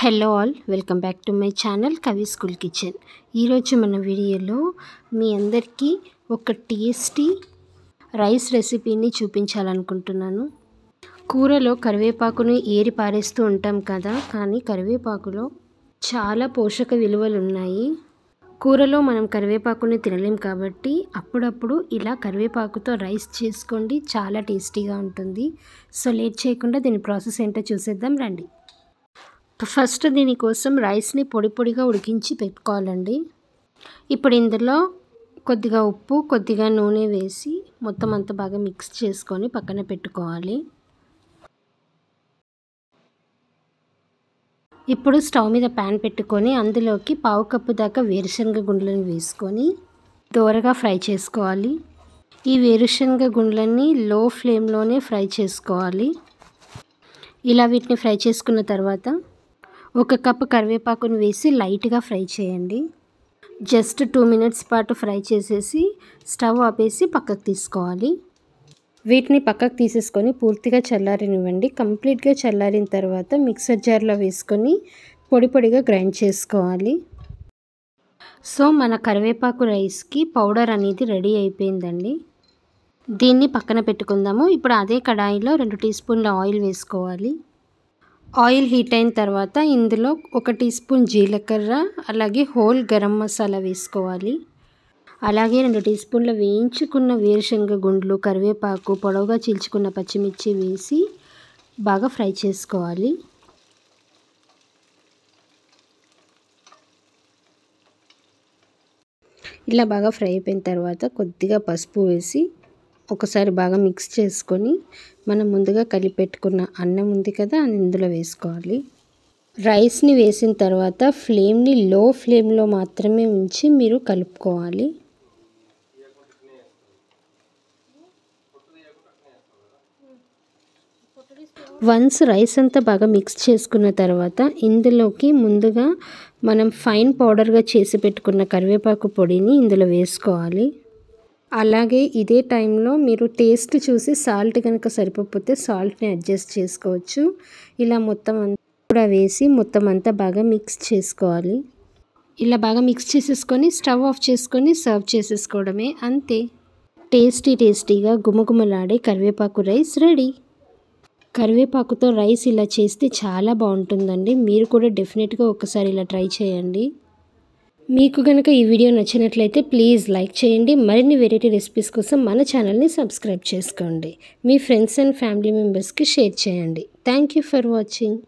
hello all welcome back to my channel Kavi school kitchen ఈరోజు మన వీడియోలో మీ అందరికీ ఒక టేస్టీ రైస్ రెసిపీని చూపించాలనుకుంటున్నాను కూరలో కరివేపాకును ఏరి పారేస్తూ ఉంటాం కదా కానీ కరివేపాకులో చాలా పోషక విలువలు ఉన్నాయి కూరలో మనం కరివేపాకుని తినలేం కాబట్టి అప్పుడప్పుడు ఇలా కరివేపాకుతో రైస్ చేసుకోండి చాలా టేస్టీగా ఉంటుంది సో లేట్ చేయకుండా దీని ప్రాసెస్ ఏంటో చూసేద్దాం రండి ఫస్ట్ దీనికోసం రైస్ని పొడి పొడిగా ఉడికించి పెట్టుకోవాలండి ఇప్పుడు ఇందులో కొద్దిగా ఉప్పు కొద్దిగా నూనె వేసి మొత్తం అంతా బాగా మిక్స్ చేసుకొని పక్కన పెట్టుకోవాలి ఇప్పుడు స్టవ్ మీద ప్యాన్ పెట్టుకొని అందులోకి పావు కప్పు దాకా వేరుశనగ గుండ్లను వేసుకొని దోరగా ఫ్రై చేసుకోవాలి ఈ వేరుశనగ గుండ్లన్నీ లో ఫ్లేమ్లోనే ఫ్రై చేసుకోవాలి ఇలా వీటిని ఫ్రై చేసుకున్న తర్వాత ఒక కప్పు కరివేపాకును వేసి లైట్గా ఫ్రై చేయండి జస్ట్ టూ మినిట్స్ పాటు ఫ్రై చేసేసి స్టవ్ ఆపేసి పక్కకు తీసుకోవాలి వీటిని పక్కకు తీసేసుకొని పూర్తిగా చల్లారనివ్వండి కంప్లీట్గా చల్లారిన తర్వాత మిక్సర్ జార్లో వేసుకొని పొడి పొడిగా గ్రైండ్ చేసుకోవాలి సో మన కరివేపాకు రైస్కి పౌడర్ అనేది రెడీ అయిపోయిందండి దీన్ని పక్కన పెట్టుకుందాము ఇప్పుడు అదే కడాయిలో రెండు టీ స్పూన్ల ఆయిల్ వేసుకోవాలి ఆయిల్ హీట్ అయిన తర్వాత ఇందులో ఒక టీ స్పూన్ జీలకర్ర అలాగే హోల్ గరం మసాలా వేసుకోవాలి అలాగే రెండు టీ స్పూన్ల వేయించుకున్న వేరుశనగ గుండ్లు కరివేపాకు పొడవుగా చీల్చుకున్న పచ్చిమిర్చి వేసి బాగా ఫ్రై చేసుకోవాలి ఇలా బాగా ఫ్రై అయిపోయిన తర్వాత కొద్దిగా పసుపు వేసి ఒకసారి బాగా మిక్స్ చేసుకొని మనం ముందుగా కలిపెట్టుకున్న అన్నం ఉంది కదా అది ఇందులో వేసుకోవాలి రైస్ని వేసిన తర్వాత ఫ్లేమ్ని లో ఫ్లేమ్లో మాత్రమే ఉంచి మీరు కలుపుకోవాలి వన్స్ రైస్ అంతా బాగా మిక్స్ చేసుకున్న తర్వాత ఇందులోకి ముందుగా మనం ఫైన్ పౌడర్గా చేసి పెట్టుకున్న కరివేపాకు పొడిని ఇందులో వేసుకోవాలి అలాగే ఇదే టైంలో మీరు టేస్ట్ చూసి సాల్ట్ కనుక సరిపోతే సాల్ట్ని అడ్జస్ట్ చేసుకోవచ్చు ఇలా మొత్తం అంతా కూడా వేసి మొత్తం అంతా బాగా మిక్స్ చేసుకోవాలి ఇలా బాగా మిక్స్ చేసేసుకొని స్టవ్ ఆఫ్ చేసుకొని సర్వ్ చేసేసుకోవడమే అంతే టేస్టీ టేస్టీగా గుమగుమలాడే కరివేపాకు రైస్ రెడీ కరివేపాకుతో రైస్ ఇలా చేస్తే చాలా బాగుంటుందండి మీరు కూడా డెఫినెట్గా ఒకసారి ఇలా ట్రై చేయండి మీకు కనుక ఈ వీడియో నచ్చినట్లయితే ప్లీజ్ లైక్ చేయండి మరిన్ని వెరైటీ రెసిపీస్ కోసం మన ఛానల్ని సబ్స్క్రైబ్ చేసుకోండి మీ ఫ్రెండ్స్ అండ్ ఫ్యామిలీ మెంబర్స్కి షేర్ చేయండి థ్యాంక్ ఫర్ వాచింగ్